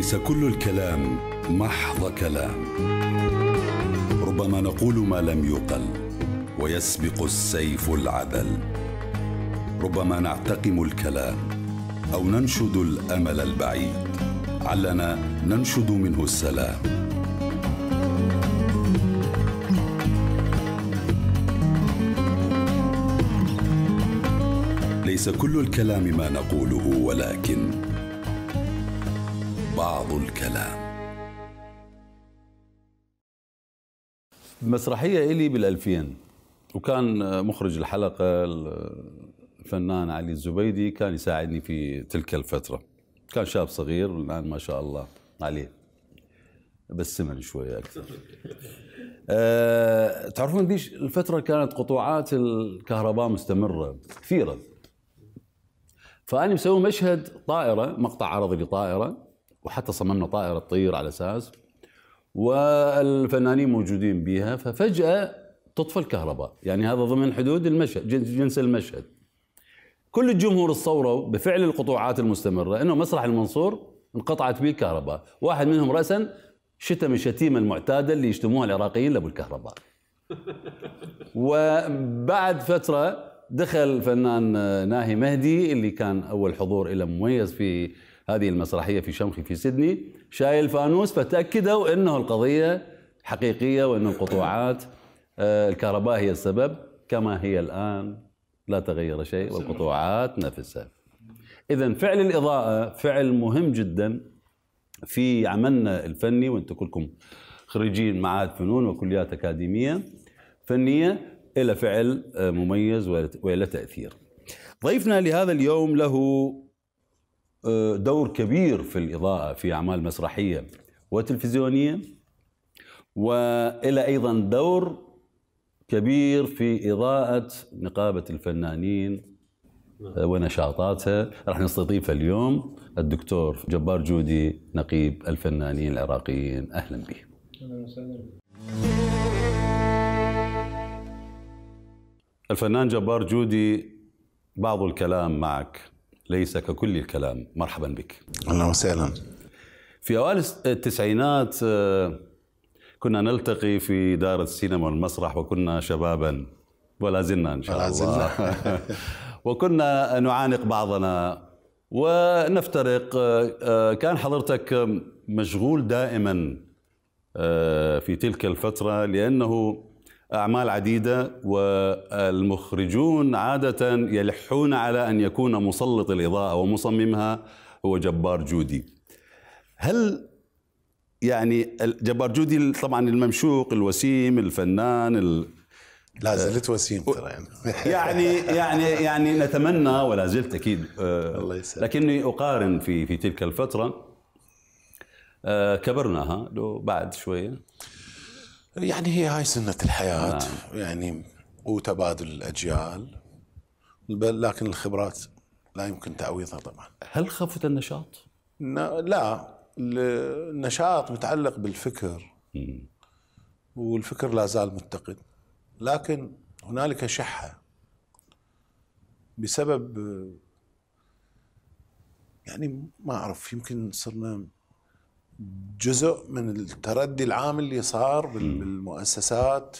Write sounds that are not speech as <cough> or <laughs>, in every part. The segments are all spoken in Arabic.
ليس كل الكلام محض كلام ربما نقول ما لم يقل ويسبق السيف العدل ربما نعتقم الكلام او ننشد الامل البعيد علنا ننشد منه السلام ليس كل الكلام ما نقوله ولكن بعض الكلام مسرحية إلي بالألفين وكان مخرج الحلقة الفنان علي الزبيدي كان يساعدني في تلك الفترة كان شاب صغير والآن ما شاء الله عليه بسمن شوية أكثر <laughs> أه تعرفون ديش الفترة كانت قطوعات الكهرباء مستمرة كثيرة فأنا مسوي مشهد طائرة مقطع عرضي لطائرة وحتى صممنا طائرة تطير على أساس والفنانين موجودين بها ففجأة تطفى الكهرباء يعني هذا ضمن حدود المشهد جنس المشهد كل الجمهور تصوروا بفعل القطوعات المستمرة أنه مسرح المنصور انقطعت به الكهرباء واحد منهم رأسا شتم الشتيمة المعتادة اللي يشتموها العراقيين لأبو الكهرباء وبعد فترة دخل الفنان ناهي مهدي اللي كان أول حضور إلى مميز في هذه المسرحية في شمخي في سيدني شايل فانوس فتأكدوا أنه القضية حقيقية وأن القطوعات آه، الكهرباء هي السبب كما هي الآن لا تغير شيء والقطوعات نفسها إذا فعل الإضاءة فعل مهم جدا في عملنا الفني وأنتم كلكم خريجين معاهد فنون وكليات أكاديمية فنية إلى فعل آه، مميز وإلى تأثير ضيفنا لهذا اليوم له آه، دور كبير في الإضاءة في أعمال مسرحية وتلفزيونية وإلى أيضا دور كبير في إضاءة نقابة الفنانين آه، ونشاطاتها راح نستضيف اليوم الدكتور جبار جودي نقيب الفنانين العراقيين أهلا به الفنان جبار جودي بعض الكلام معك ليس ككل الكلام مرحبا بك اهلا وسهلا في اوائل التسعينات آه، كنا نلتقي في دار السينما والمسرح وكنا شبابا ولا زلنا ان شاء الله زلنا. <laughs> وكنا نعانق بعضنا ونفترق آه، آه، كان حضرتك مشغول دائما في تلك الفتره لانه أعمال عديدة والمخرجون عادة يلحون على أن يكون مسلط الإضاءة ومصممها هو جبار جودي هل يعني جبار جودي طبعا الممشوق الوسيم الفنان لا زلت وسيم ترى يعني. <laughs> يعني يعني يعني نتمنى ولا زلت اكيد آه، الله يسلمك لكني اقارن في في تلك الفتره آه، كبرناها بعد شويه يعني هي هاي سنة الحياة نعم. يعني وتبادل الأجيال بل لكن الخبرات لا يمكن تعويضها طبعا هل خفت النشاط؟ لا النشاط متعلق بالفكر والفكر لا زال متقد لكن هنالك شحة بسبب يعني ما أعرف يمكن صرنا جزء من التردي العام اللي صار بالمؤسسات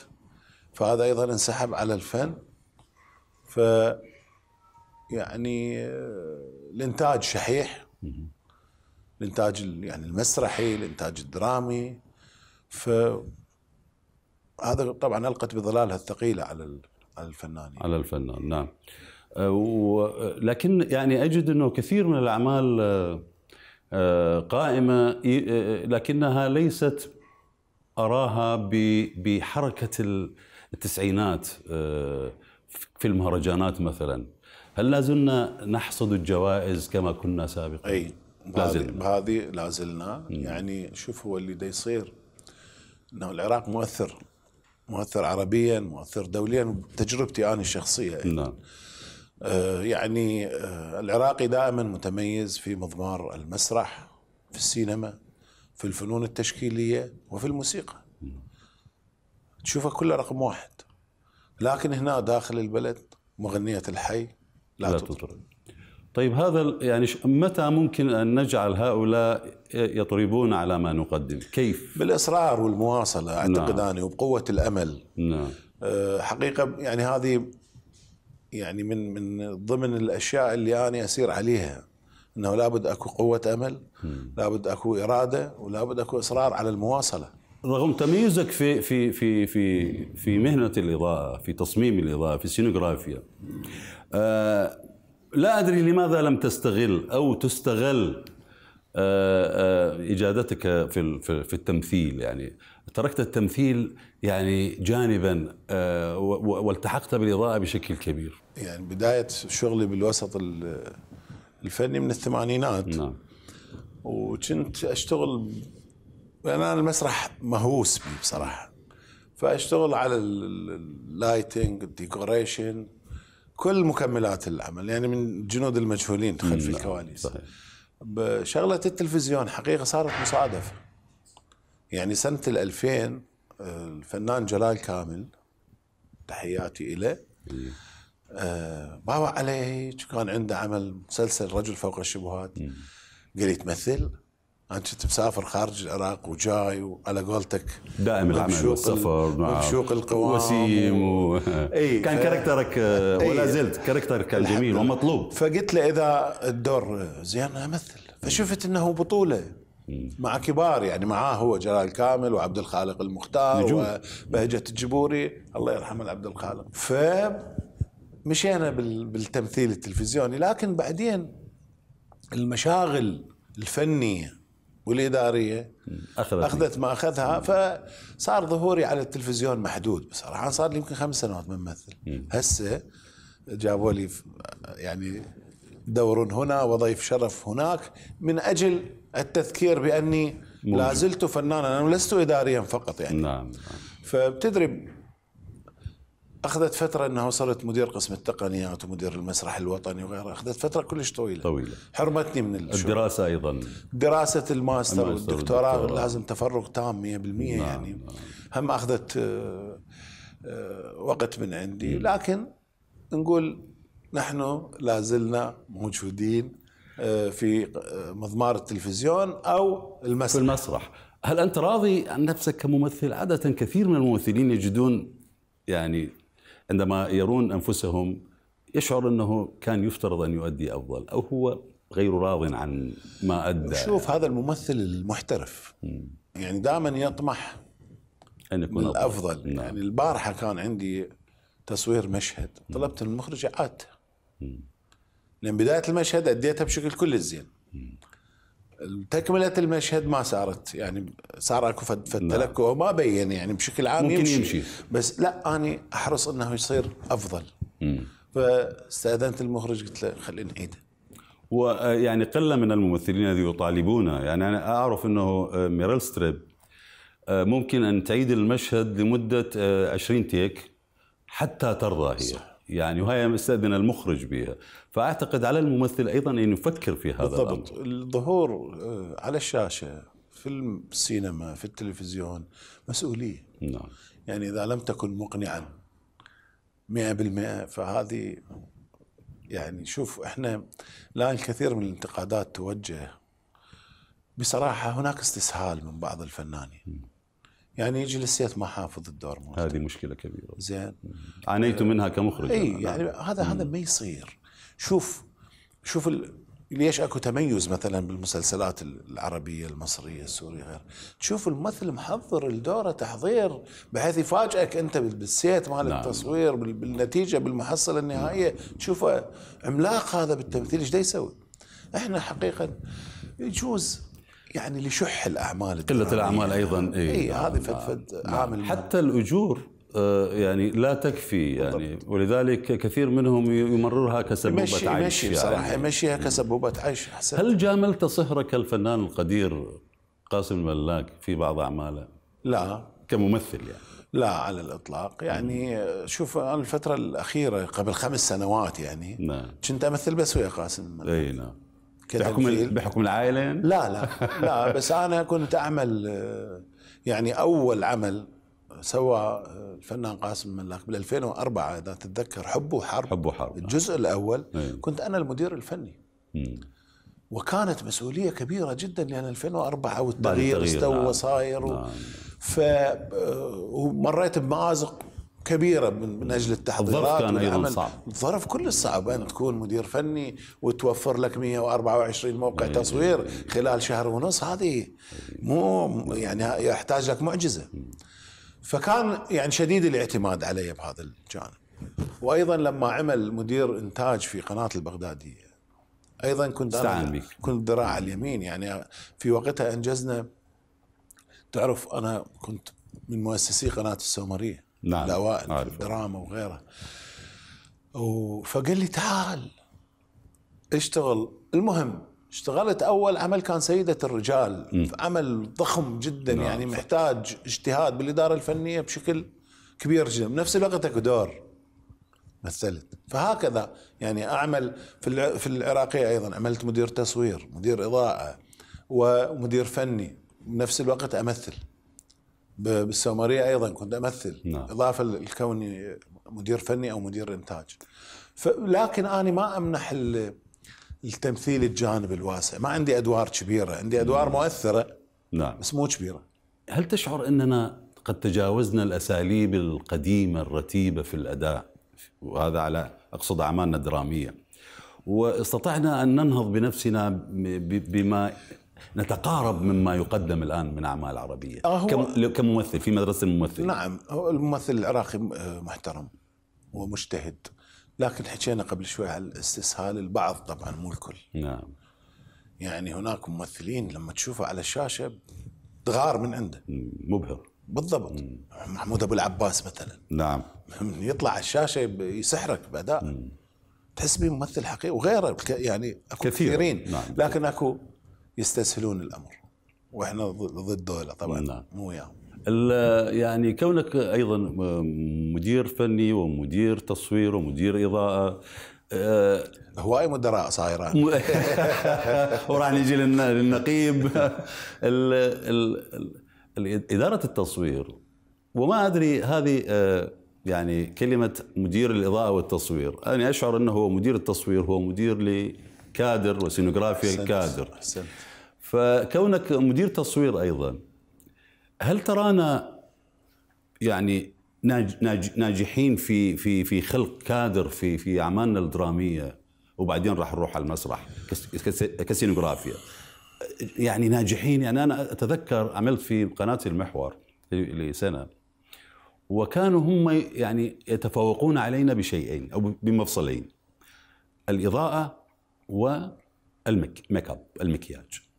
فهذا ايضا انسحب على الفن ف يعني آه، الانتاج شحيح الانتاج يعني المسرحي الانتاج الدرامي ف هذا طبعا القت بظلالها الثقيله على على الفنان على الفنان نعم آه، آه، لكن يعني اجد انه كثير من الاعمال قائمة لكنها ليست أراها بحركة التسعينات آه، في المهرجانات مثلا هل لازلنا نحصد الجوائز كما كنا سابقا؟ أي لازلنا هذه لازلنا يعني شوف هو اللي دا يصير انه العراق مؤثر مؤثر عربيا مؤثر دوليا تجربتي انا الشخصيه يعني. نعم آه، يعني آه، العراقي دائما متميز في مضمار المسرح في السينما في الفنون التشكيلية وفي الموسيقى تشوفه كله رقم واحد لكن هنا داخل البلد مغنية الحي لا, لا تطرب طيب هذا يعني متى ممكن أن نجعل هؤلاء يطربون على ما نقدم كيف؟ بالإصرار والمواصلة أعتقد نعم. اني وبقوة الأمل نعم. آه، حقيقة يعني هذه يعني من من ضمن الاشياء اللي انا اسير عليها انه لابد اكو قوه امل لابد اكو اراده ولابد اكو اصرار على المواصله رغم تميزك في في في في في مهنه الاضاءه في تصميم الاضاءه في السينوغرافيا آه لا ادري لماذا لم تستغل او تستغل آه آه اجادتك في في التمثيل يعني تركت التمثيل يعني جانبا آه، والتحقت بالاضاءه بشكل كبير. يعني بدايه شغلي بالوسط الفني من الثمانينات نعم وكنت اشتغل لان يعني انا المسرح مهووس بي بصراحه فاشتغل على اللايتنج الديكوريشن كل مكملات العمل يعني من جنود المجهولين خلف نعم، الكواليس صحيح. بشغله التلفزيون حقيقه صارت مصادفه يعني سنة ال 2000 الفنان جلال كامل تحياتي إله إيه. آه باوع عليه كان عنده عمل مسلسل رجل فوق الشبهات قال يتمثل انت كنت مسافر خارج العراق وجاي وعلى قولتك دائم العمل والسفر مع مشوق القوام وسيم و... <laughs> اي كان ف... كاركترك إيه. ولا زلت كاركترك كان جميل ومطلوب فقلت له اذا الدور زين امثل فشفت انه بطوله مع كبار يعني معاه هو جلال كامل وعبد الخالق المختار نجوم. وبهجة الجبوري الله يرحمه عبد الخالق فمشينا بالتمثيل التلفزيوني لكن بعدين المشاغل الفنية والإدارية أخذت, أخذت ما أخذها فصار ظهوري على التلفزيون محدود بصراحة صار لي يمكن خمس سنوات ممثل هسه جابوا لي يعني دور هنا وضيف شرف هناك من أجل التذكير باني لا زلت فنانا انا لست اداريا فقط يعني نعم فبتدري اخذت فتره انها وصلت مدير قسم التقنيات ومدير المسرح الوطني وغيره اخذت فتره كلش طويله طويله حرمتني من الشغل. الدراسه ايضا دراسه الماستر, الماستر والدكتوراه لازم تفرغ تام 100% نعم يعني نعم. هم اخذت آه، آه، وقت من عندي لكن نقول نحن لا زلنا موجودين آه، في آه، مضمار التلفزيون او المسرح في المسرح هل انت راضي عن نفسك كممثل عاده كثير من الممثلين يجدون يعني عندما يرون انفسهم يشعر انه كان يفترض ان يؤدي افضل او هو غير راض عن ما ادى شوف هذا الممثل المحترف يعني دائما يطمح ان يكون الافضل نعم. يعني البارحه كان عندي تصوير مشهد طلبت من المخرج اعادته لان بدايه المشهد اديتها بشكل كل الزين تكمله المشهد ما صارت يعني صار اكو فتلك نعم. وما بين يعني بشكل عام ممكن يمشي, يمشي. بس لا اني احرص انه يصير افضل مم. فاستاذنت المخرج قلت له خلينا نعيده ويعني قله من الممثلين الذين يطالبون يعني انا اعرف انه آه، ميريل ستريب آه، ممكن ان تعيد المشهد لمده 20 آه، تيك حتى ترضى هي صح. يعني وهي مستأذن المخرج بها فأعتقد على الممثل أيضا أن يفكر في هذا بالضبط الأمر. الظهور آه، على الشاشة في السينما في التلفزيون مسؤولية نعم. يعني إذا لم تكن مقنعا 100% فهذه يعني شوف احنا الان الكثير من الانتقادات توجه بصراحه هناك استسهال من بعض الفنانين يعني يجي للسيت ما حافظ الدور مالته هذه مشكله كبيره زين عانيت منها كمخرج اي يعني, يعني هذا هذا ما يصير شوف شوف ال... ليش اكو تميز مثلا بالمسلسلات العربيه المصريه السوريه غير تشوف الممثل محضر الدوره تحضير بحيث يفاجئك انت بالسيت مال نعم. التصوير بالنتيجه بالمحصله النهائيه تشوفه عملاق هذا بالتمثيل ايش يسوي؟ احنا حقيقه يجوز يعني لشح الاعمال قله الاعمال ايضا اي إيه هذه فد نعم. عامل حتى الاجور آه، يعني لا تكفي يعني ولذلك كثير منهم يمررها كسبوبة عيش يمشي يعني صراحة يمشيها كسبوبة عيش حسن هل جاملت صهرك الفنان القدير قاسم الملاك في بعض أعماله؟ لا كممثل يعني لا على الإطلاق يعني شوف أنا الفترة الأخيرة قبل خمس سنوات يعني نعم. كنت أمثل بس ويا قاسم الملاك أي نعم بحكم الفيل. بحكم العائله يعني؟ لا لا لا بس انا كنت اعمل آه، يعني اول عمل سوى آه، الفنان قاسم ملاك بال 2004 اذا تتذكر حب وحرب حب وحرب آه. الجزء الاول ايه. كنت انا المدير الفني مم. وكانت مسؤوليه كبيره جدا لان 2004 والتغيير استوى نعم. صاير نعم. ف ومريت بمازق كبيرة من, من أجل التحضيرات الظرف كان أيضا صعب الظرف كل صعب أن تكون مدير فني وتوفر لك 124 موقع مم. إيه. تصوير خلال شهر ونص هذه مو يعني يحتاج لك معجزة فكان يعني شديد الاعتماد علي بهذا الجانب وأيضا لما عمل مدير إنتاج في قناة البغدادية أيضا كنت أنا كنت ذراع اليمين يعني في وقتها أنجزنا تعرف أنا كنت من مؤسسي قناة السومرية نعم الاوائل في الدراما وغيره فقال لي تعال اشتغل المهم اشتغلت اول عمل كان سيده الرجال في عمل ضخم جدا نعم. يعني محتاج اجتهاد بالاداره الفنيه بشكل كبير جدا بنفس الوقت اكو دور مثلت فهكذا يعني اعمل في في العراقيه ايضا عملت مدير تصوير مدير اضاءه ومدير فني بنفس الوقت امثل بالسومرية أيضا كنت أمثل نعم. إضافة لكوني مدير فني أو مدير إنتاج لكن أنا ما أمنح التمثيل الجانب الواسع ما عندي أدوار كبيرة عندي أدوار نعم. مؤثرة نعم بس مو كبيرة هل تشعر أننا قد تجاوزنا الأساليب القديمة الرتيبة في الأداء وهذا على أقصد أعمالنا الدرامية واستطعنا أن ننهض بنفسنا بما نتقارب مما يقدم الان من اعمال عربيه آه هو كممثل في مدرسه الممثل نعم هو الممثل العراقي آه، محترم ومجتهد لكن حكينا قبل شوي على الاستسهال البعض طبعا مو الكل نعم يعني هناك ممثلين لما تشوفه على الشاشه تغار من عنده مبهر بالضبط مم. محمود ابو العباس مثلا نعم يطلع على الشاشه يسحرك باداء تحس به ممثل حقيقي وغيره يعني اكو كثير. كثيرين نعم. لكن اكو يستسهلون الامر واحنا ضد دولة طبعا نعم. مو وياهم يعني كونك ايضا مدير فني ومدير تصوير ومدير اضاءه آه، هواي مدراء صايران <laughs> وراح نجي للنقيب الـ الـ اداره التصوير وما ادري هذه آه، يعني كلمه مدير الاضاءه والتصوير انا اشعر انه هو مدير التصوير هو مدير لكادر وسينوغرافيا الكادر أحسنت. فكونك مدير تصوير ايضا هل ترانا يعني ناجحين في في في خلق كادر في في اعمالنا الدراميه وبعدين راح نروح على المسرح كسينوغرافيا يعني ناجحين يعني انا اتذكر عملت في قناه المحور لسنه وكانوا هم يعني يتفوقون علينا بشيئين او بمفصلين الاضاءه والميك اب المكياج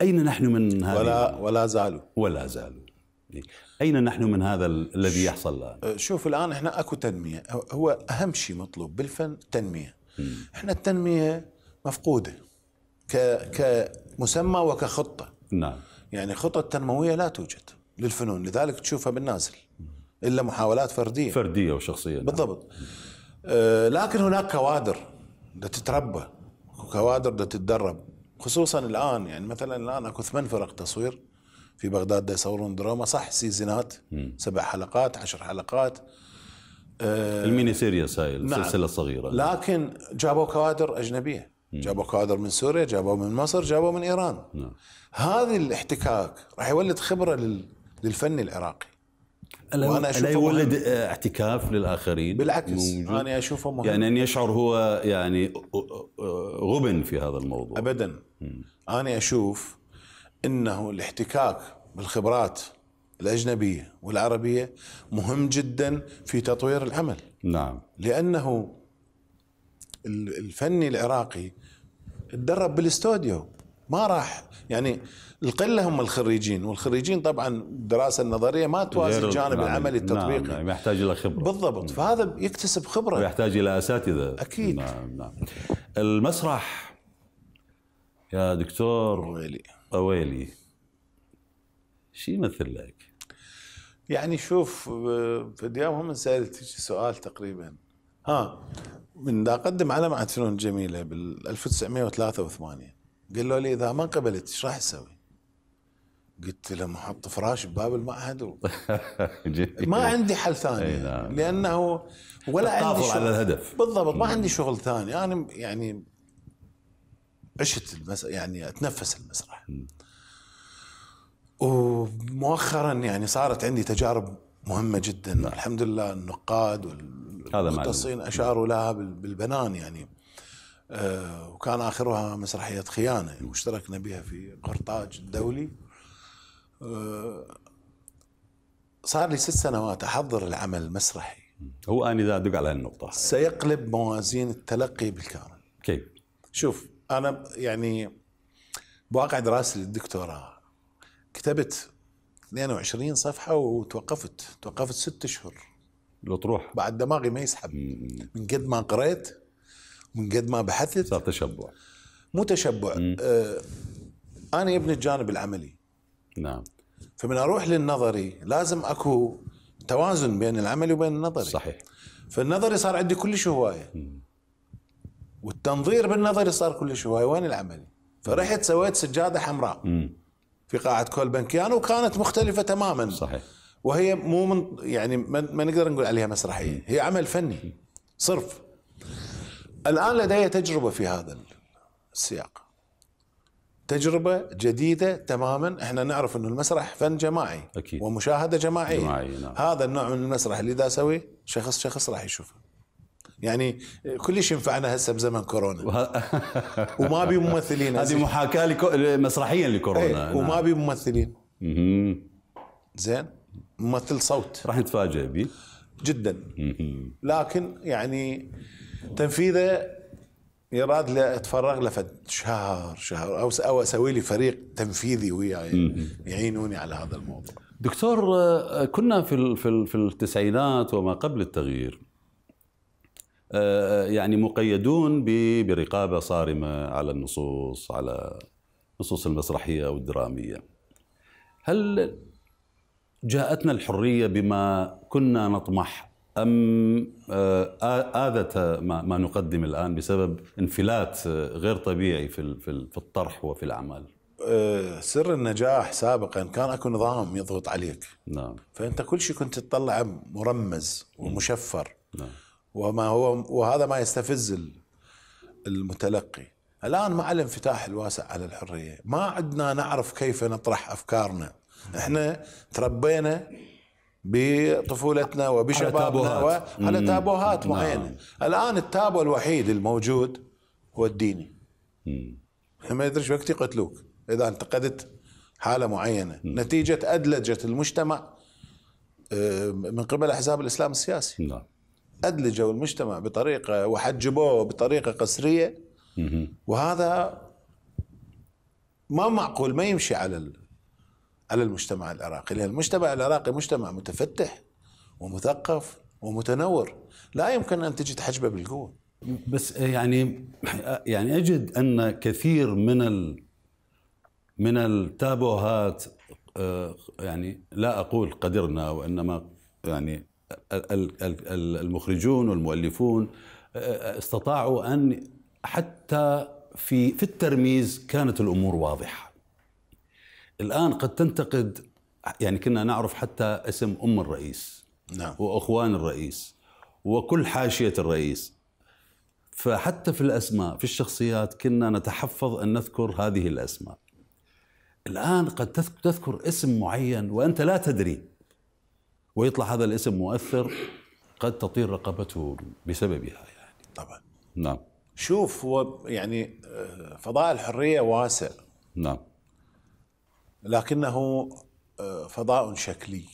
أين نحن من هذا ولا ولا زالوا ولا زالوا أين نحن من هذا الذي يحصل الآن؟ أه، شوف الآن إحنا أكو تنمية هو أهم شيء مطلوب بالفن تنمية إحنا التنمية مفقودة ك كمسمى وكخطة نعم يعني خطط تنموية لا توجد للفنون لذلك تشوفها بالنازل إلا محاولات فردية فردية وشخصية نعم. بالضبط أه، لكن هناك كوادر تتربى كوادر تتدرب خصوصا الان يعني مثلا الان اكو ثمان فرق تصوير في بغداد يصورون دراما صح سيزنات سبع حلقات عشر حلقات آه الميني سيريس هاي السلسله نعم. الصغيره لكن جابوا كوادر اجنبيه جابوا كوادر من سوريا جابوا من مصر جابوا من ايران نعم. هذه الاحتكاك راح يولد خبره للفن العراقي وانا لا يولد اعتكاف للاخرين بالعكس موجود. انا اشوفه مهم يعني ان يشعر هو يعني غبن في هذا الموضوع ابدا م. انا اشوف انه الاحتكاك بالخبرات الاجنبيه والعربيه مهم جدا في تطوير العمل نعم لانه الفني العراقي تدرب بالاستوديو ما راح يعني القله هم الخريجين والخريجين طبعا الدراسه النظريه ما توازي الجانب نعم، العملي نعم، التطبيقي نعم, نعم يحتاج الى خبره بالضبط فهذا يكتسب خبره ويحتاج الى اساتذه اكيد نعم نعم المسرح يا دكتور ويلي ويلي شو يمثل لك؟ يعني شوف آه، في هم سالت سؤال تقريبا ها من اقدم على معهد فنون جميله بال 1983 قال له لي اذا ما قبلت ايش راح تسوي؟ قلت له محط فراش بباب المعهد و... <laughs> ما عندي حل ثاني نعم. لانه ولا عندي شغل على الهدف بالضبط ما عندي شغل ثاني انا يعني عشت المس... يعني اتنفس المسرح ومؤخرا يعني صارت عندي تجارب مهمه جدا نعم. الحمد لله النقاد والمختصين اشاروا لها بالبنان يعني آه، وكان آخرها مسرحية خيانة واشتركنا بها في قرطاج الدولي آه، صار لي ست سنوات أحضر العمل المسرحي هو أنا ذا أدق على النقطة سيقلب موازين التلقي بالكامل كيف؟ شوف أنا يعني بواقع دراستي للدكتوراه كتبت 22 صفحة وتوقفت توقفت ست أشهر الاطروح بعد دماغي ما يسحب من قد ما قريت من قد ما بحثت صار تشبع مو تشبع آه انا يبني الجانب العملي نعم فمن اروح للنظري لازم اكو توازن بين العملي وبين النظري صحيح فالنظري صار عندي كلش هوايه والتنظير بالنظري صار كلش هوايه وين العملي؟ فرحت سويت سجاده حمراء مم. في قاعه كول بنكيان وكانت مختلفه تماما صحيح وهي مو من يعني ما نقدر نقول عليها مسرحيه هي عمل فني صرف الآن لدي تجربة في هذا السياق تجربة جديدة تماما احنا نعرف أن المسرح فن جماعي أكيد. ومشاهدة جماعية جماعي نعم. هذا النوع من المسرح اللي إذا أسويه شخص شخص راح يشوفه يعني كلش ينفعنا هسه بزمن كورونا <laughs> وما بي ممثلين هذه محاكاه لكو... مسرحيا لكورونا ايه وما نعم. بي ممثلين زين ممثل صوت راح نتفاجئ به جدا لكن يعني تنفيذه يراد لي اتفرغ له شهر شهر او او اسوي لي فريق تنفيذي وياي يعينوني على هذا الموضوع. دكتور آه، كنا في في التسعينات وما قبل التغيير آه، آه، يعني مقيدون برقابه صارمه على النصوص على نصوص المسرحيه والدراميه. هل جاءتنا الحريه بما كنا نطمح أم آه، آذت ما نقدم الآن بسبب انفلات آه، غير طبيعي في في الطرح وفي الأعمال؟ آه، سر النجاح سابقا كان اكو نظام يضغط عليك نعم فانت كل شيء كنت تطلعه مرمز ومشفر نعم وما هو وهذا ما يستفز المتلقي الان مع الانفتاح الواسع على الحريه ما عدنا نعرف كيف نطرح افكارنا احنا تربينا بطفولتنا وبشبابنا على تابوهات, على تابوهات نعم. معينة نعم. الآن التابو الوحيد الموجود هو الديني ما يدريش وقت يقتلوك إذا انتقدت حالة معينة مم. نتيجة أدلجت المجتمع آه، من قبل أحزاب الإسلام السياسي نعم أدلجوا المجتمع بطريقة وحجبوه بطريقة قسرية مم. وهذا ما معقول ما يمشي على على المجتمع العراقي لأن المجتمع العراقي مجتمع متفتح ومثقف ومتنور لا يمكن أن تجد حجبه بالقوة بس يعني يعني أجد أن كثير من ال من التابوهات آه، يعني لا أقول قدرنا وإنما يعني المخرجون والمؤلفون آه، استطاعوا أن حتى في في الترميز كانت الأمور واضحة الآن قد تنتقد يعني كنا نعرف حتى اسم أم الرئيس نعم. وأخوان الرئيس وكل حاشية الرئيس فحتى في الأسماء في الشخصيات كنا نتحفظ أن نذكر هذه الأسماء الآن قد تذكر اسم معين وأنت لا تدري ويطلع هذا الاسم مؤثر قد تطير رقبته بسببها يعني طبعا نعم شوف هو يعني آه، فضاء الحرية واسع نعم لكنه آه، فضاء شكلي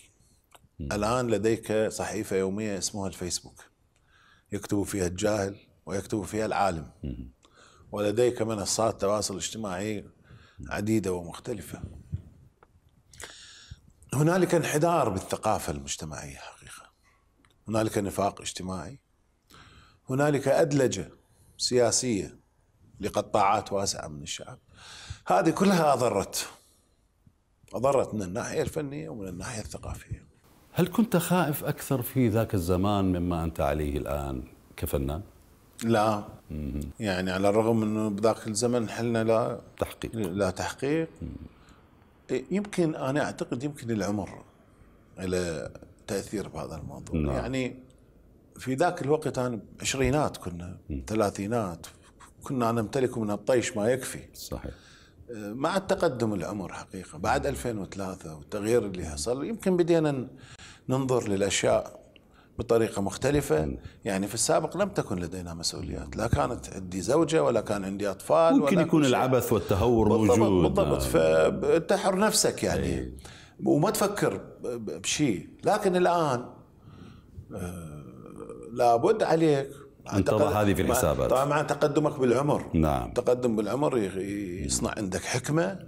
م. الآن لديك صحيفة يومية اسمها الفيسبوك يكتب فيها الجاهل ويكتب فيها العالم م. ولديك منصات تواصل اجتماعي عديدة ومختلفة هنالك انحدار بالثقافة المجتمعية حقيقة هنالك نفاق اجتماعي هنالك أدلجة سياسية لقطاعات واسعة من الشعب هذه كلها أضرت أضرت من الناحية الفنية ومن الناحية الثقافية هل كنت خائف أكثر في ذاك الزمان مما أنت عليه الآن كفنان؟ لا مم. يعني على الرغم انه بذاك الزمن حلنا لا تحقيق لا تحقيق يمكن انا اعتقد يمكن العمر له تاثير بهذا الموضوع نعم. يعني في ذاك الوقت انا عشرينات كنا ثلاثينات كنا نمتلك من الطيش ما يكفي صحيح مع التقدم العمر حقيقة بعد 2003 والتغيير اللي حصل يمكن بدينا ننظر للأشياء بطريقة مختلفة يعني في السابق لم تكن لدينا مسؤوليات لا كانت عندي زوجة ولا كان عندي أطفال ممكن ولا يكون العبث والتهور بالضبط موجود بالضبط نعم. فأنت حر نفسك يعني إيه. وما تفكر بشيء لكن الآن آه، لابد عليك أنت تضع هذه في الحسابات طبعا مع تقدمك بالعمر نعم تقدم بالعمر يصنع عندك حكمة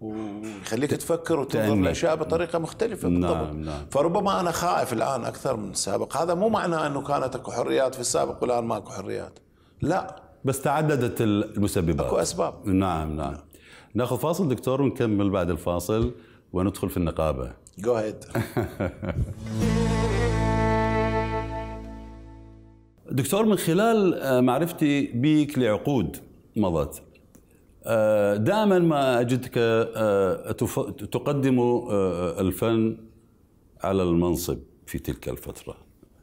ويخليك تفكر وتنظر الاشياء بطريقه مختلفه نعم بالضبط نعم. فربما انا خائف الان اكثر من السابق هذا مو معناه انه كانت اكو حريات في السابق والان ماكو حريات لا بس تعددت المسببات اكو اسباب نعم نعم ناخذ فاصل دكتور ونكمل بعد الفاصل وندخل في النقابه جو هيد <laughs> دكتور من خلال آه، معرفتي بك لعقود مضت آه، دائما ما اجدك آه، تقدم الفن على المنصب في تلك الفتره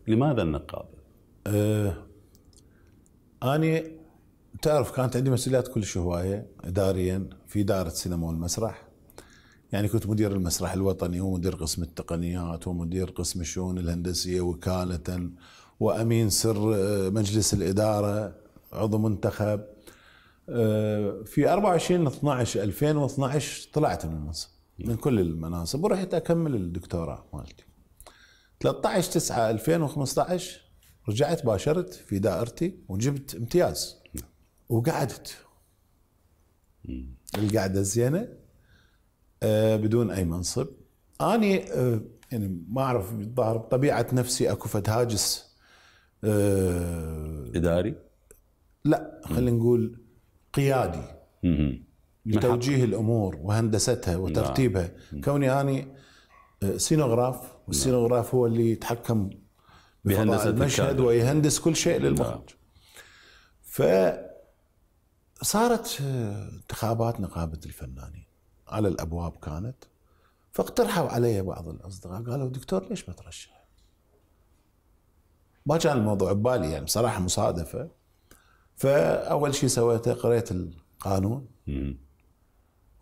لماذا النقابه أه تعرف كانت عندي مسؤوليات كل هواية إداريا في إدارة السينما والمسرح يعني كنت مدير المسرح الوطني ومدير قسم التقنيات ومدير قسم الشؤون الهندسية وكالة وامين سر آه، مجلس الاداره عضو منتخب آه، في 24 12 2012 طلعت من المنصب من كل المناصب ورحت اكمل الدكتوراه مالتي 13 9 2015 رجعت باشرت في دائرتي وجبت امتياز وقعدت القعده الزينه آه، بدون اي منصب اني يعني ما اعرف الظاهر بطبيعه نفسي اكو فد هاجس آه اداري؟ لا خلينا نقول قيادي لتوجيه الامور وهندستها وترتيبها نعم. كوني اني آه، سينوغراف نعم. والسينوغراف هو اللي يتحكم بهندسه المشهد ويهندس كل شيء نعم. للمخرج ف صارت آه، انتخابات نقابه الفنانين على الابواب كانت فاقترحوا علي بعض الاصدقاء قالوا دكتور ليش ما ترشح؟ ما كان الموضوع ببالي يعني بصراحه مصادفه فاول شيء سويته قريت القانون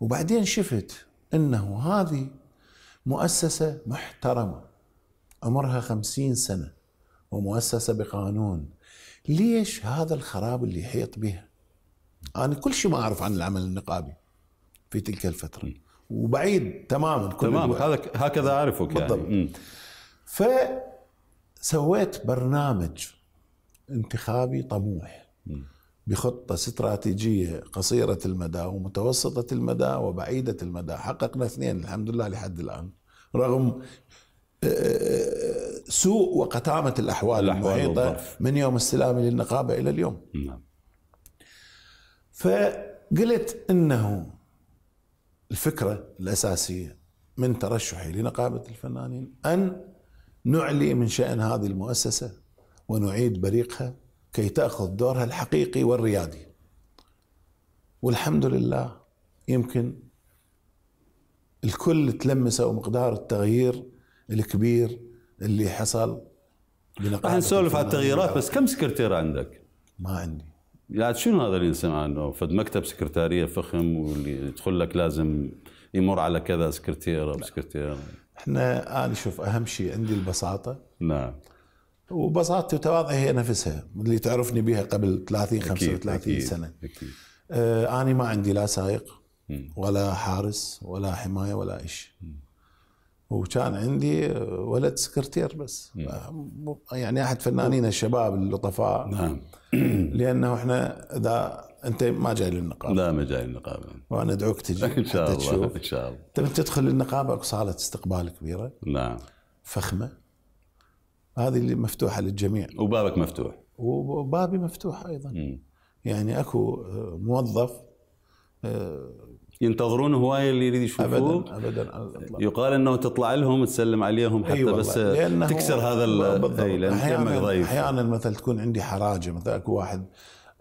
وبعدين شفت انه هذه مؤسسه محترمه عمرها خمسين سنه ومؤسسه بقانون ليش هذا الخراب اللي يحيط بها؟ انا كل شيء ما اعرف عن العمل النقابي في تلك الفتره وبعيد تماما كل تمام هذا هكذا اعرفك يعني بالضبط سويت برنامج انتخابي طموح بخطة استراتيجية قصيرة المدى ومتوسطة المدى وبعيدة المدى حققنا اثنين الحمد لله لحد الآن رغم آه، آه، سوء وقتامة الأحوال المحيطة من يوم استلامي للنقابة إلى اليوم نعم. فقلت أنه الفكرة الأساسية من ترشحي لنقابة الفنانين أن نعلي من شأن هذه المؤسسة ونعيد بريقها كي تأخذ دورها الحقيقي والريادي والحمد لله يمكن الكل تلمسه مقدار التغيير الكبير اللي حصل راح نسولف على التغييرات بس كم سكرتير عندك؟ ما عندي يعني شنو هذا اللي نسمع عنه فد مكتب سكرتاريه فخم واللي يدخل لك لازم يمر على كذا سكرتير او سكرتير احنا انا شوف اهم شيء عندي البساطه نعم وبساطتي وتواضعي هي نفسها اللي تعرفني بها قبل 30 35 أكيد سنه اكيد آه انا ما عندي لا سائق ولا حارس ولا حمايه ولا شيء وكان عندي ولد سكرتير بس يعني احد فنانين الشباب اللطفاء نعم لانه احنا اذا انت ما جاي للنقابه لا ما جاي للنقابه وانا ادعوك تجي ان شاء الله تشوف. ان شاء الله تبي تدخل للنقابه اكو صاله استقبال كبيره نعم فخمه هذه اللي مفتوحه للجميع وبابك مفتوح وبابي مفتوح ايضا م. يعني اكو آه، موظف آه، ينتظرون هوايه اللي يريد يشوفوه ابدا ابدا يقال انه تطلع لهم تسلم عليهم حتى أيوة بس تكسر هذا ال إيه، احيانا ضيف. احيانا مثلا تكون عندي حراجه مثلا اكو واحد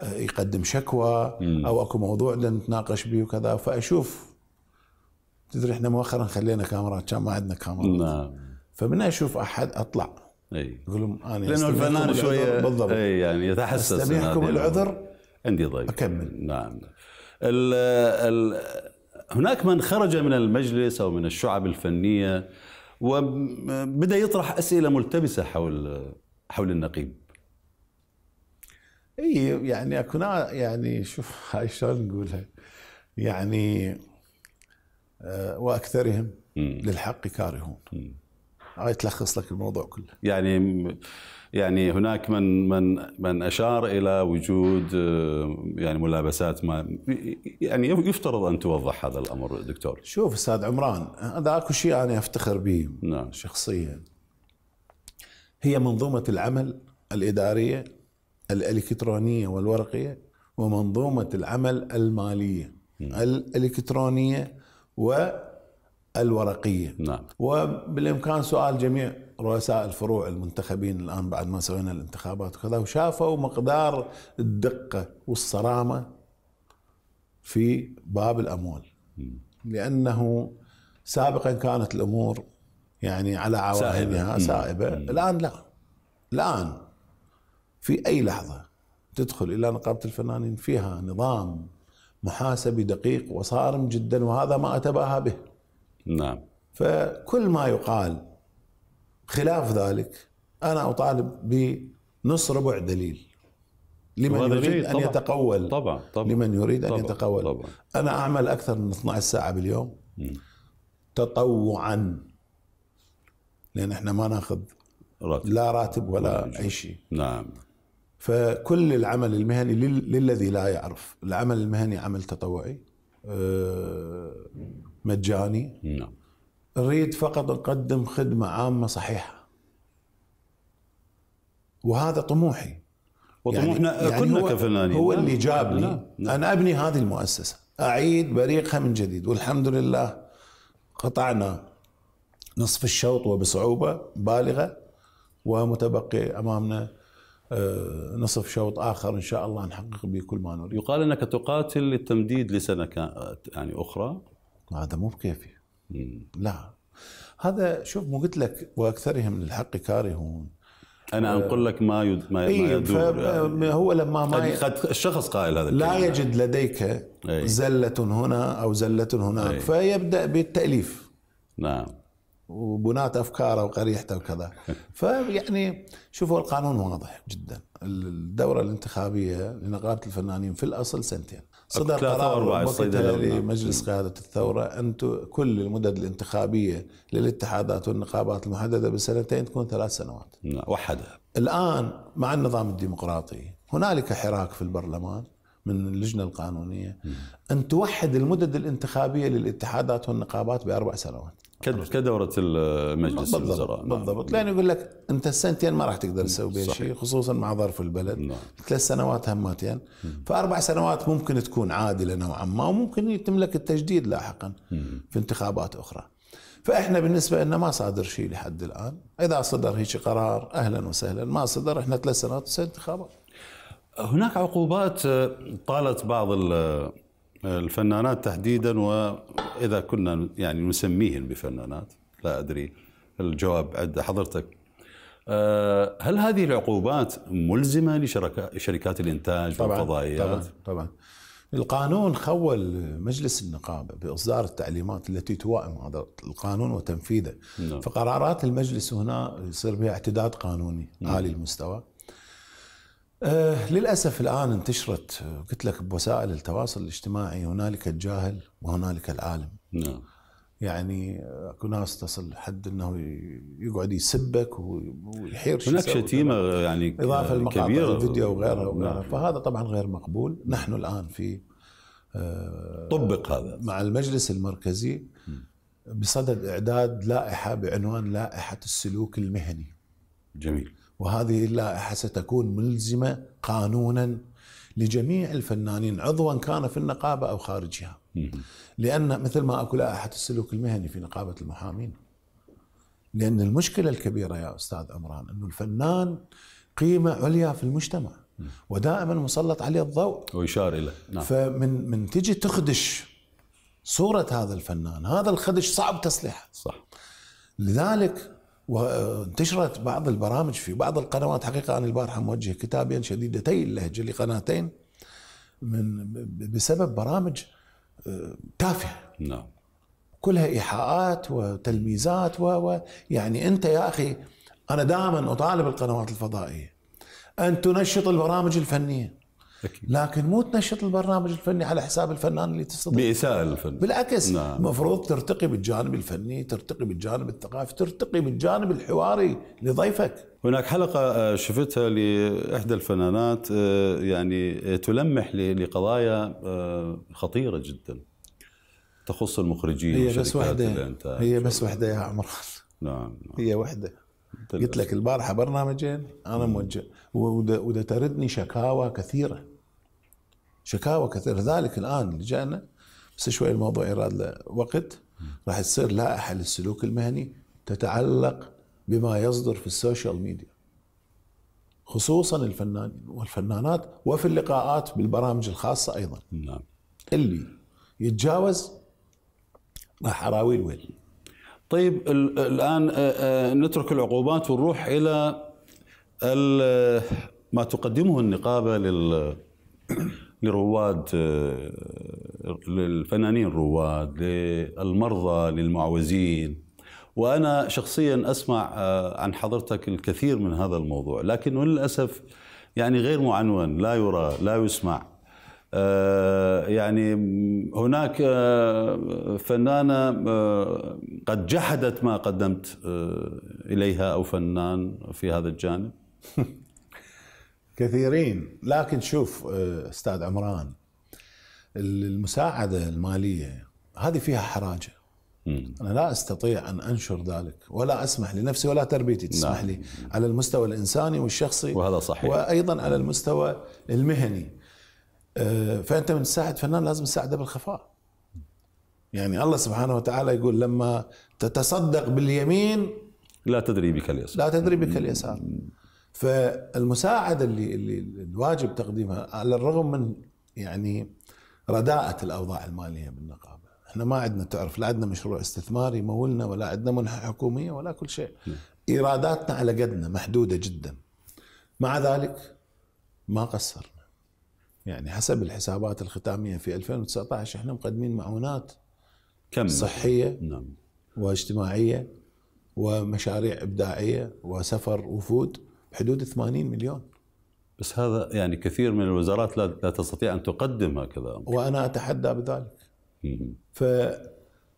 آه، يقدم شكوى او اكو موضوع نتناقش به وكذا فاشوف تدري احنا مؤخرا خلينا كاميرات كان ما عندنا كاميرات نعم فمن اشوف احد اطلع اي اقول لهم انا لانه الفنان شويه بالضبط اي يعني يتحسس استبيحكم العذر عندي ضيق اكمل نعم ال ال هناك من خرج من المجلس او من الشعب الفنيه وبدا يطرح اسئله ملتبسه حول حول النقيب اي يعني اكو يعني شوف <laughs> هاي شلون نقولها يعني آه، واكثرهم للحق كارهون هاي تلخص لك الموضوع كله يعني يعني هناك من من من اشار الى وجود آه، يعني ملابسات ما يعني يفترض ان توضح هذا الامر دكتور شوف استاذ عمران هذا اكو شيء انا افتخر به نعم. شخصيا هي منظومه العمل الاداريه الإلكترونية والورقية ومنظومة العمل المالية الإلكترونية والورقية نعم. وبالإمكان سؤال جميع رؤساء الفروع المنتخبين الآن بعد ما سوينا الانتخابات وكذا وشافوا مقدار الدقة والصرامة في باب الأموال لأنه سابقا كانت الأمور يعني على عوائمها سائبة, سائبة. الآن لا الآن في أي لحظة تدخل إلى نقابة الفنانين فيها نظام محاسبي دقيق وصارم جدا وهذا ما أتباهى به نعم فكل ما يقال خلاف ذلك أنا أطالب بنص ربع دليل لمن يريد أن يتقول طبعا طبعا لمن يريد أن يتقول طبعًا. أنا أعمل أكثر من 12 ساعة باليوم تطوعا لأن احنا ما ناخذ راتب. لا راتب ولا أي شيء نعم فكل العمل المهني للذي لا يعرف العمل المهني عمل تطوعي آه، مجاني نعم نريد فقط نقدم خدمة عامة صحيحة وهذا طموحي وطموحنا يعني كلنا يعني كفنانين هو اللي نعم، جابني نعم، نعم. أنا أبني هذه المؤسسة أعيد بريقها من جديد والحمد لله قطعنا نصف الشوط وبصعوبة بالغة ومتبقي أمامنا آه، نصف شوط اخر ان شاء الله نحقق به كل ما نريد. يقال انك تقاتل للتمديد لسنه يعني اخرى؟ هذا مو بكيفي. لا هذا شوف مو قلت لك واكثرهم للحق كارهون انا انقل آه، لك ما يد ما, إيه ما يدور يعني هو لما ما ي... قد الشخص قائل هذا لا يجد لديك أي. زله هنا او زله هناك أي. فيبدا بالتاليف نعم وبناة أفكاره وقريحته وكذا <laughs> فيعني شوفوا القانون واضح جدا الدورة الانتخابية لنقابة الفنانين في الأصل سنتين صدر قرار لمجلس نعم. قيادة الثورة أن كل المدد الانتخابية للاتحادات والنقابات المحددة بسنتين تكون ثلاث سنوات نعم، وحدها الآن مع النظام الديمقراطي هنالك حراك في البرلمان من اللجنة القانونية أن توحد المدد الانتخابية للاتحادات والنقابات بأربع سنوات كدوره المجلس بالضبط الوزراء نعم. بالضبط لانه يقول لك انت السنتين ما راح تقدر تسوي بها شيء خصوصا مع ظرف البلد نعم. ثلاث سنوات همتين فاربع سنوات ممكن تكون عادله نوعا ما وممكن يتم لك التجديد لاحقا مم. في انتخابات اخرى فاحنا بالنسبه لنا ما صادر شيء لحد الان اذا صدر هيك قرار اهلا وسهلا ما صدر احنا ثلاث سنوات انتخابات هناك عقوبات آه، طالت بعض الفنانات تحديدا واذا كنا يعني نسميهن بفنانات لا ادري الجواب عند حضرتك آه، هل هذه العقوبات ملزمه لشركات الانتاج طبعا طبعا طبعا القانون خول مجلس النقابه باصدار التعليمات التي توائم هذا القانون وتنفيذه نعم. فقرارات المجلس هنا يصير بها اعتداد قانوني نعم. عالي المستوى آه للاسف الان انتشرت آه، قلت لك بوسائل التواصل الاجتماعي هنالك الجاهل وهنالك العالم نعم يعني آه، اكو ناس تصل حد انه يقعد يسبك ويحير هناك شتيمه آه، يعني اضافه كبيرة الفيديو وغيره وغيرها نعم. فهذا طبعا غير مقبول نعم. نحن الان في آه طبق هذا مع المجلس المركزي بصدد اعداد لائحه بعنوان لائحه السلوك المهني جميل وهذه اللائحة ستكون ملزمة قانونا لجميع الفنانين عضوا كان في النقابة أو خارجها لأن مثل ما أكو لائحة السلوك المهني في نقابة المحامين لأن المشكلة الكبيرة يا أستاذ أمران أنه الفنان قيمة عليا في المجتمع ودائما مسلط عليه الضوء ويشار إليه نعم. فمن من تجي تخدش صورة هذا الفنان هذا الخدش صعب تصليحه صح لذلك وانتشرت بعض البرامج في بعض القنوات حقيقة أنا البارحة موجه كتابين شديدتي اللهجة لقناتين من بسبب برامج آه، تافهة نعم كلها إيحاءات وتلميزات و يعني أنت يا أخي أنا دائما أطالب القنوات الفضائية أن تنشط البرامج الفنية أكيد. لكن مو تنشط البرنامج الفني على حساب الفنان اللي تستضيفه بإساءة للفن بالعكس نعم. المفروض ترتقي بالجانب الفني ترتقي بالجانب الثقافي ترتقي بالجانب الحواري لضيفك هناك حلقة آه، شفتها لإحدى الفنانات آه، يعني آه، تلمح لقضايا خطيرة جدا تخص المخرجين هي بس وحدة هي بس وحدة يا عمران نعم, نعم. هي وحدة قلت لك البارحة برنامجين أنا موجه وده تردني شكاوى كثيرة شكاوى كثيرة ذلك الآن اللي جانا بس شوي الموضوع يراد له وقت راح تصير لائحة للسلوك المهني تتعلق بما يصدر في السوشيال ميديا خصوصا الفنانين والفنانات وفي اللقاءات بالبرامج الخاصة أيضا نعم اللي يتجاوز راح أراوي الويل طيب الآن آه، آه، نترك العقوبات ونروح إلى ما تقدمه النقابة لل لرواد آه، للفنانين الرواد للمرضى للمعوزين وانا شخصيا اسمع آه، عن حضرتك الكثير من هذا الموضوع لكنه للاسف يعني غير معنون لا يرى لا يسمع آه، يعني هناك فنانة قد جحدت ما قدمت إليها أو فنان في هذا الجانب <laughs> كثيرين لكن شوف آه، استاذ عمران المساعده الماليه هذه فيها حراجه انا لا استطيع ان انشر ذلك ولا اسمح لنفسي ولا تربيتي نعم. تسمح لي على المستوى الانساني والشخصي وهذا صحيح وايضا على المستوى المهني آه، فانت من تساعد فنان لازم تساعده بالخفاء يعني الله سبحانه وتعالى يقول لما تتصدق باليمين لا تدري بك اليسار لا تدري بك اليسار فالمساعده اللي, اللي الواجب تقديمها على الرغم من يعني رداءة الاوضاع الماليه بالنقابه، احنا ما عندنا تعرف لا عندنا مشروع استثماري يمولنا ولا عندنا منحه حكوميه ولا كل شيء. نعم. ايراداتنا على قدنا محدوده جدا. مع ذلك ما قصرنا. يعني حسب الحسابات الختاميه في 2019 احنا مقدمين معونات كم صحيه نعم واجتماعيه ومشاريع ابداعيه وسفر وفود بحدود 80 مليون بس هذا يعني كثير من الوزارات لا, لا تستطيع ان تقدم هكذا وانا اتحدى بذلك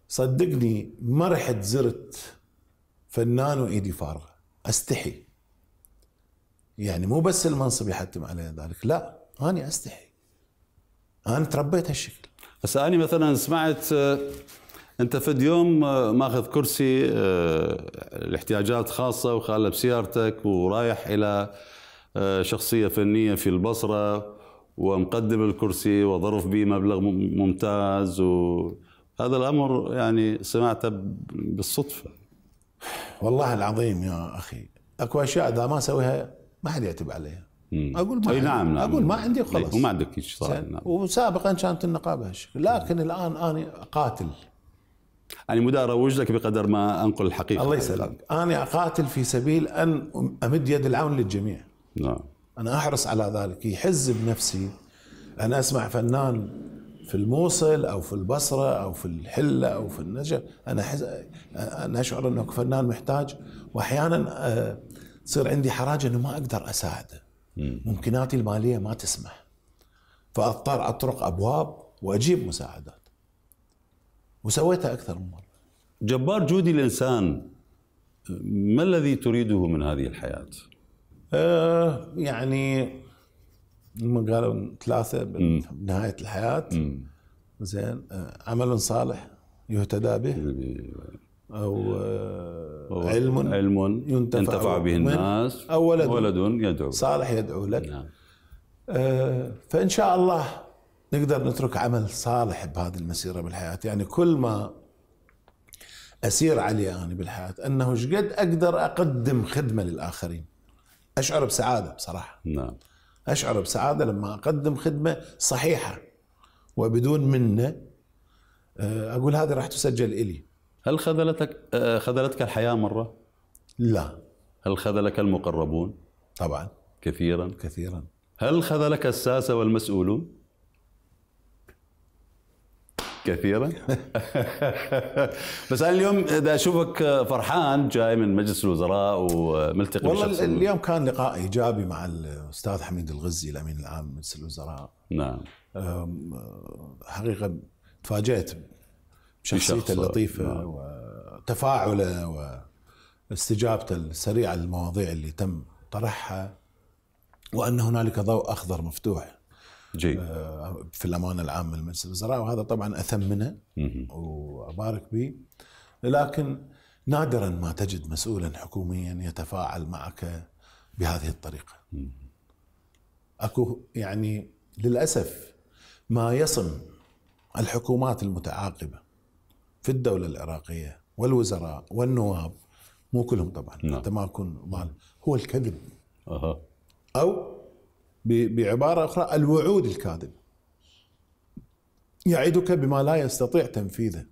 فصدقني ما رحت زرت فنان وايدي فارغه استحي يعني مو بس المنصب يحتم علي ذلك لا انا استحي انا تربيت هالشكل بس انا مثلا سمعت آه، انت في يوم آه، ماخذ كرسي الاحتياجات آه، خاصه وخاله بسيارتك ورايح الى آه، شخصيه فنيه في البصره ومقدم الكرسي وظرف به مبلغ ممتاز وهذا الامر يعني سمعته بالصدفه والله العظيم يا اخي اكو اشياء اذا ما اسويها ما حد يعتب عليها اقول ما اي نعم نعم اقول ما عندي إيه، وخلاص وما عندك نعم. وسابقا كانت النقابه هالشكل لكن الان انا قاتل يعني مدار اروج لك بقدر ما انقل الحقيقه الله يسلمك انا اقاتل في سبيل ان امد يد العون للجميع نعم انا احرص على ذلك يحز بنفسي انا اسمع فنان في الموصل او في البصره او في الحله او في النجف انا حز... انا اشعر انه فنان محتاج واحيانا آه، تصير عندي حراج انه ما اقدر اساعده ممكناتي الماليه ما تسمح فاضطر اطرق ابواب واجيب مساعدات وسويتها اكثر من مره جبار جودي الانسان ما الذي تريده من هذه الحياه؟ آه يعني هم قالوا ثلاثه بنهايه الحياه مم. زين آه عمل صالح يهتدى به آه، أو علم علم ينتفع, ينتفع به الناس أو ولد, ولد يدعو صالح يدعو لك نعم. آه فإن شاء الله نقدر نترك عمل صالح بهذه المسيرة بالحياة يعني كل ما أسير عليه أنا بالحياة أنه قد أقدر أقدم خدمة للآخرين أشعر بسعادة بصراحة نعم أشعر بسعادة لما أقدم خدمة صحيحة وبدون منة آه، أقول هذه راح تسجل إلي هل خذلتك آه، خذلتك الحياة مرة؟ لا هل خذلك المقربون؟ طبعا كثيرا كثيرا هل خذلك الساسة والمسؤولون؟ كثيرا <laughs> بس انا اليوم اذا اشوفك فرحان جاي من مجلس الوزراء وملتقي والله اليوم كان لقاء ايجابي مع الاستاذ حميد الغزي الامين العام مجلس الوزراء نعم حقيقه تفاجات بشخصيته اللطيفه نعم. وتفاعله واستجابته السريعه للمواضيع اللي تم طرحها وان هنالك ضوء اخضر مفتوح جي. آه، في الأمانة العامة لمجلس الوزراء وهذا طبعا أثمنه وأبارك به لكن نادرا ما تجد مسؤولا حكوميا يتفاعل معك بهذه الطريقة أكو يعني للأسف ما يصم الحكومات المتعاقبة في الدولة العراقية والوزراء والنواب مو كلهم طبعا نعم. حتى ما اكون هو الكذب أه. او بعباره اخرى الوعود الكاذب يعدك بما لا يستطيع تنفيذه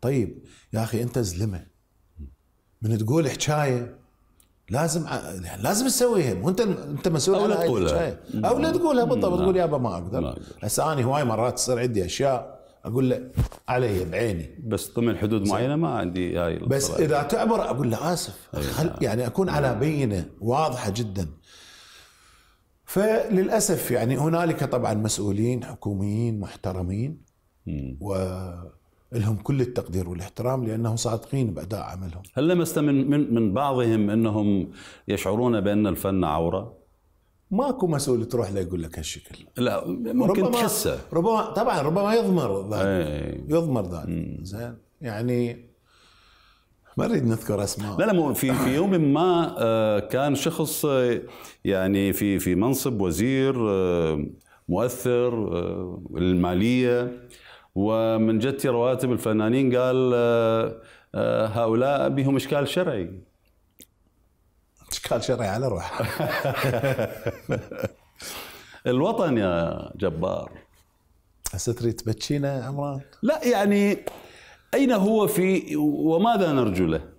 طيب يا اخي انت زلمه من تقول حكايه لازم لازم تسويها وانت انت مسؤول او لا تقولها او لا تقولها بالضبط تقول يابا ما اقدر هسه انا هواي مرات تصير عندي اشياء اقول له علي بعيني بس ضمن حدود معينه ما عندي هاي بس اذا تعبر اقول له اسف آه. يعني اكون على بينه واضحه جدا فللاسف يعني هنالك طبعا مسؤولين حكوميين محترمين ولهم كل التقدير والاحترام لانهم صادقين باداء عملهم. هل لمست من من من بعضهم انهم يشعرون بان الفن عوره؟ ماكو مسؤول تروح له يقول لك هالشكل لا ممكن ربما تحسه ربما طبعا ربما يضمر ذلك إيه. يضمر ذلك زين يعني ما نريد نذكر اسماء لا لا في في يوم ما آه، كان شخص آه، يعني في في منصب وزير آه، مؤثر للماليه ومن جت رواتب الفنانين قال هؤلاء بهم اشكال شرعي اشكال شرعي على روح <laughs> الوطن يا جبار هسه تريد تبكينا عمران؟ لا يعني أين هو في وماذا نرجو له؟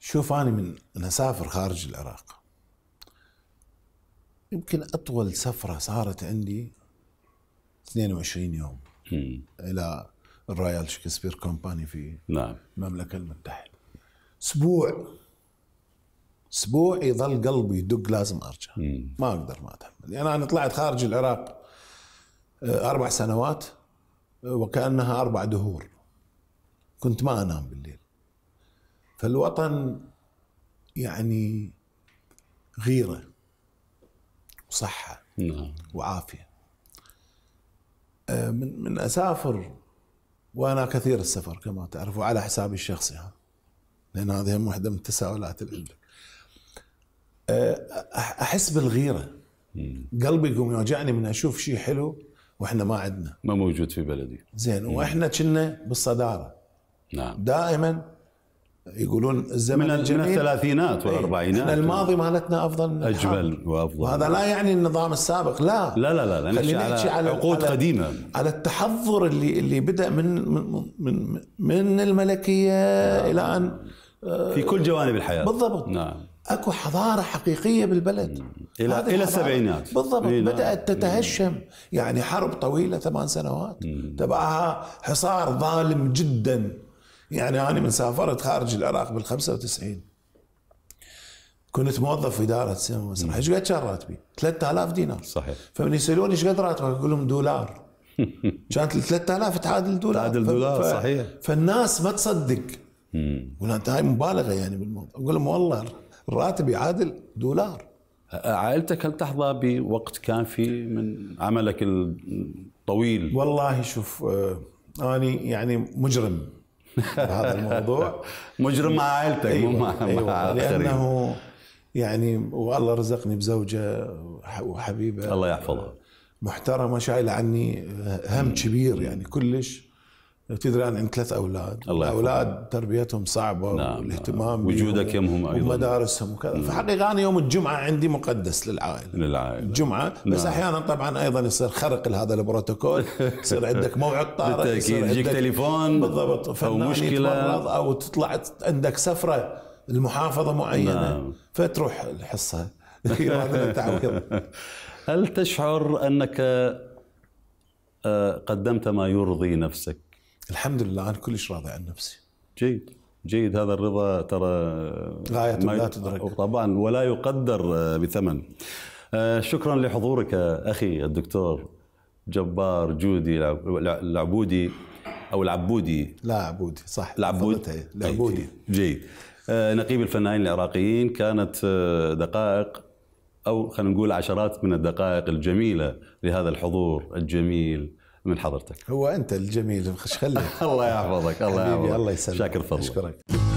شوف أنا من أنا سافر خارج العراق يمكن أطول سفرة صارت عندي 22 يوم م. إلى الرويال شكسبير كومباني في نعم. المملكة المتحدة أسبوع أسبوع يظل قلبي يدق لازم أرجع م. ما أقدر ما أتحمل يعني أنا طلعت خارج العراق آه، أربع سنوات آه، وكأنها أربع دهور كنت ما انام بالليل فالوطن يعني غيره وصحه نعم. وعافيه آه، من من اسافر وانا كثير السفر كما تعرفوا على حسابي الشخصي ها لان هذه هم واحده من التساؤلات اللي عندك آه، احس بالغيره قلبي يقوم يوجعني من اشوف شيء حلو واحنا ما عندنا ما موجود في بلدي زين واحنا كنا بالصداره نعم. دائما يقولون الزمن من الجميل من الثلاثينات إيه، والاربعينات احنا الماضي مالتنا افضل من اجمل وافضل وهذا لا يعني النظام السابق لا لا لا لا, خلينا نحكي على عقود على قديمه على التحضر اللي اللي بدا من من من, من الملكيه نعم. الى ان آه، في كل جوانب الحياه بالضبط نعم اكو حضاره حقيقيه بالبلد الى الى السبعينات بالضبط إيه نعم. بدات تتهشم يعني حرب طويله ثمان سنوات تبعها حصار ظالم جدا يعني أنا من سافرت خارج العراق بال 95 كنت موظف في إدارة سينما ومسرح ايش قد كان راتبي؟ 3000 دينار صحيح فمن يسألوني ايش قد راتبك؟ أقول لهم دولار <laughs> كانت 3000 تعادل دولار تعادل دولار ف... صحيح فالناس ما تصدق ولا انت هاي مبالغه يعني بالموضوع اقول لهم والله الراتب يعادل دولار عائلتك هل تحظى بوقت كافي من عملك الطويل؟ والله شوف آه اني يعني مجرم هذا الموضوع <laughs> مجرم مع عائلتك أيوة مو مع, أيوة مع لانه يعني والله رزقني بزوجه وحبيبه الله يحفظها محترمه شايله عني هم كبير يعني كلش تدري انا عندي ثلاث اولاد الله اولاد تربيتهم صعبه نعم, نعم. والاهتمام وجودك يمهم ايضا ومدارسهم وكذا نعم. فحقيقه انا يوم الجمعه عندي مقدس للعائله للعائله الجمعه نعم. بس احيانا طبعا ايضا يصير خرق لهذا البروتوكول يصير عندك موعد طارئ بالتاكيد يجيك تليفون بالضبط او مشكله او تطلع عندك سفره لمحافظه معينه نعم. فتروح الحصه <laughs> هل تشعر انك آه، قدمت ما يرضي نفسك؟ الحمد لله انا كلش راضي عن نفسي جيد جيد هذا الرضا ترى غاية لا تدرك طبعا ولا يقدر آه، بثمن آه، شكرا لحضورك اخي الدكتور جبار جودي العبودي او العبودي لا عبودي صح العبودي طيب، العبودي جيد آه، نقيب الفنانين العراقيين كانت دقائق او خلينا نقول عشرات من الدقائق الجميله لهذا الحضور الجميل من حضرتك هو انت الجميل خليك <laughs> الله يحفظك الله يحفظك الله يسلمك شاكر فضلك اشكرك